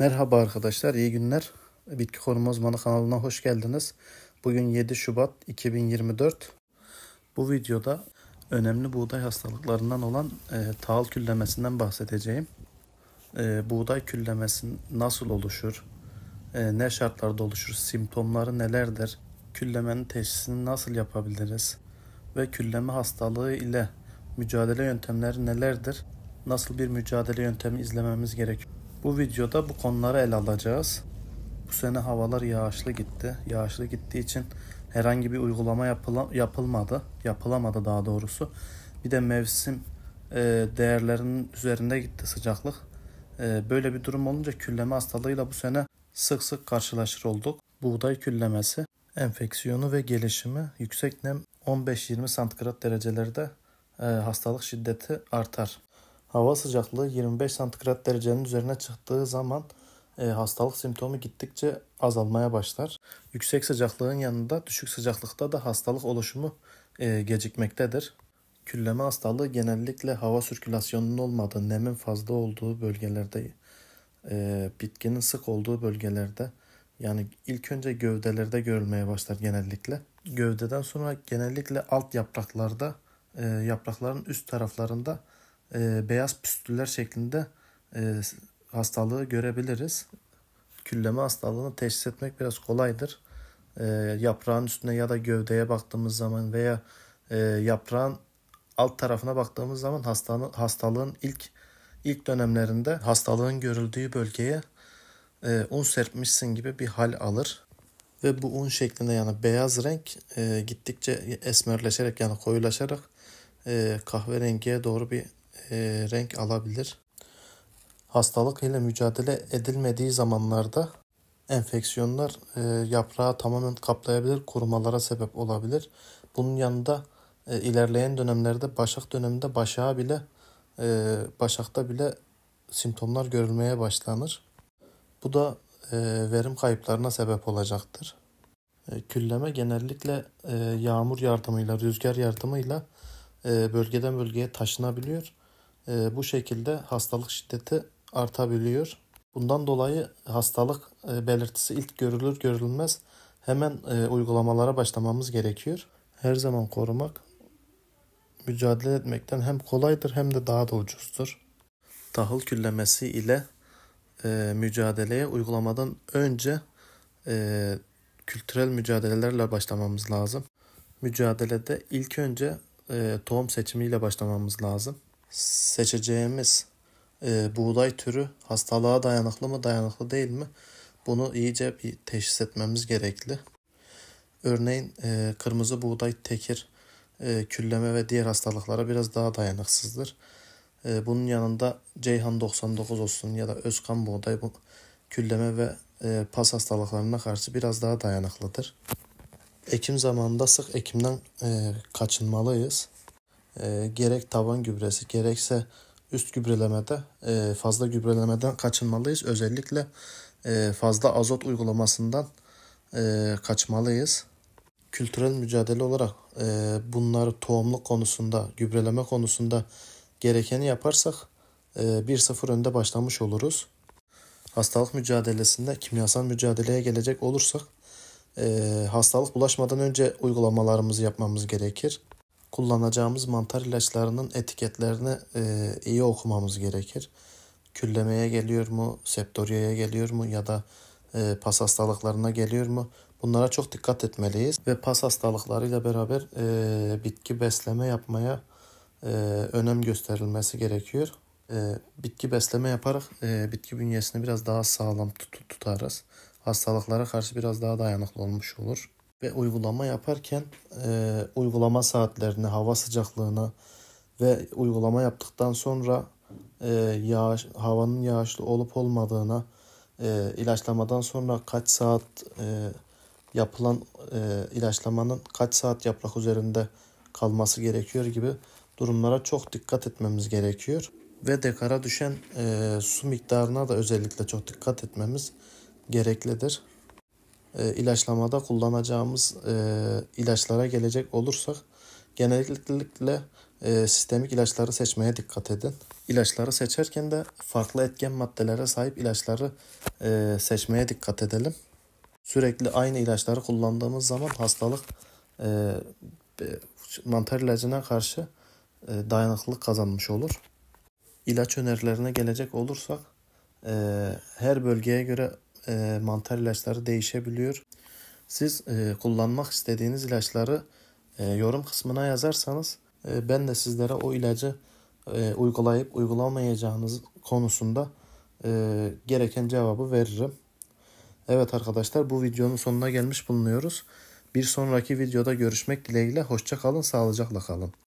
Merhaba arkadaşlar, iyi günler. Bitki Koruma Uzmanı kanalına hoş geldiniz. Bugün 7 Şubat 2024. Bu videoda önemli buğday hastalıklarından olan e, tahıl küllemesinden bahsedeceğim. E, buğday küllemesi nasıl oluşur? E, ne şartlarda oluşur? Simptomları nelerdir? Küllemenin teşhisini nasıl yapabiliriz? Ve külleme hastalığı ile mücadele yöntemleri nelerdir? Nasıl bir mücadele yöntemi izlememiz gerekiyor? Bu videoda bu konuları ele alacağız. Bu sene havalar yağışlı gitti. Yağışlı gittiği için herhangi bir uygulama yapılmadı. Yapılamadı daha doğrusu. Bir de mevsim e, değerlerinin üzerinde gitti sıcaklık. E, böyle bir durum olunca külleme hastalığıyla bu sene sık sık karşılaşır olduk. Buğday küllemesi, enfeksiyonu ve gelişimi yüksek nem 15-20 santigrat derecelerde e, hastalık şiddeti artar. Hava sıcaklığı 25 santigrat derecenin üzerine çıktığı zaman e, hastalık simptomu gittikçe azalmaya başlar. Yüksek sıcaklığın yanında düşük sıcaklıkta da hastalık oluşumu e, gecikmektedir. Külleme hastalığı genellikle hava sirkülasyonunun olmadığı, nemin fazla olduğu bölgelerde, e, bitkinin sık olduğu bölgelerde yani ilk önce gövdelerde görülmeye başlar genellikle. Gövdeden sonra genellikle alt yapraklarda, e, yaprakların üst taraflarında e, beyaz püstüller şeklinde e, hastalığı görebiliriz. Külleme hastalığını teşhis etmek biraz kolaydır. E, yaprağın üstüne ya da gövdeye baktığımız zaman veya e, yaprağın alt tarafına baktığımız zaman hastanın, hastalığın ilk ilk dönemlerinde hastalığın görüldüğü bölgeye e, un serpmişsin gibi bir hal alır. Ve bu un şeklinde yani beyaz renk e, gittikçe esmerleşerek yani koyulaşarak e, kahverengiye doğru bir e, renk alabilir. Hastalık ile mücadele edilmediği zamanlarda enfeksiyonlar e, yaprağı tamamen kaplayabilir, kurumalara sebep olabilir. Bunun yanında e, ilerleyen dönemlerde başak döneminde başağa bile e, başakta bile simptomlar görülmeye başlanır. Bu da e, verim kayıplarına sebep olacaktır. E, külleme genellikle e, yağmur yardımıyla, rüzgar yardımıyla e, bölgeden bölgeye taşınabiliyor e, bu şekilde hastalık şiddeti artabiliyor. Bundan dolayı hastalık e, belirtisi ilk görülür görülmez hemen e, uygulamalara başlamamız gerekiyor. Her zaman korumak mücadele etmekten hem kolaydır hem de daha da ucuzdur. Tahıl küllemesi ile e, mücadeleye uygulamadan önce e, kültürel mücadelelerle başlamamız lazım. Mücadelede ilk önce e, tohum seçimiyle başlamamız lazım seçeceğimiz e, buğday türü hastalığa dayanıklı mı dayanıklı değil mi bunu iyice bir teşhis etmemiz gerekli. Örneğin e, kırmızı buğday tekir e, külleme ve diğer hastalıklara biraz daha dayanıksızdır. E, bunun yanında Ceyhan 99 olsun ya da Özkan buğday bu külleme ve e, pas hastalıklarına karşı biraz daha dayanıklıdır. Ekim zamanında sık ekimden e, kaçınmalıyız e, gerek tavan gübresi gerekse üst gübrelemede e, fazla gübrelemeden kaçınmalıyız. Özellikle e, fazla azot uygulamasından e, kaçmalıyız. Kültürel mücadele olarak e, bunları tohumluk konusunda, gübreleme konusunda gerekeni yaparsak e, 1-0 önde başlamış oluruz. Hastalık mücadelesinde kimyasal mücadeleye gelecek olursak e, hastalık bulaşmadan önce uygulamalarımızı yapmamız gerekir kullanacağımız mantar ilaçlarının etiketlerini e, iyi okumamız gerekir. Küllemeye geliyor mu, septoriyaya geliyor mu ya da e, pas hastalıklarına geliyor mu? Bunlara çok dikkat etmeliyiz ve pas hastalıklarıyla beraber e, bitki besleme yapmaya e, önem gösterilmesi gerekiyor. E, bitki besleme yaparak e, bitki bünyesini biraz daha sağlam tut tutarız. Hastalıklara karşı biraz daha dayanıklı olmuş olur ve uygulama yaparken e, uygulama saatlerine, hava sıcaklığına ve uygulama yaptıktan sonra e, yağış, havanın yağışlı olup olmadığına, e, ilaçlamadan sonra kaç saat e, yapılan e, ilaçlamanın kaç saat yaprak üzerinde kalması gerekiyor gibi durumlara çok dikkat etmemiz gerekiyor. Ve dekara düşen e, su miktarına da özellikle çok dikkat etmemiz gereklidir e, ilaçlamada kullanacağımız e, ilaçlara gelecek olursak genellikle e, sistemik ilaçları seçmeye dikkat edin. İlaçları seçerken de farklı etken maddelere sahip ilaçları e, seçmeye dikkat edelim. Sürekli aynı ilaçları kullandığımız zaman hastalık mantar ilacına karşı dayanıklılık kazanmış olur. İlaç önerilerine gelecek olursak her bölgeye göre e, mantar ilaçları değişebiliyor. Siz e, kullanmak istediğiniz ilaçları e, yorum kısmına yazarsanız e, ben de sizlere o ilacı e, uygulayıp uygulamayacağınız konusunda e, gereken cevabı veririm. Evet arkadaşlar bu videonun sonuna gelmiş bulunuyoruz. Bir sonraki videoda görüşmek dileğiyle hoşçakalın sağlıcakla kalın.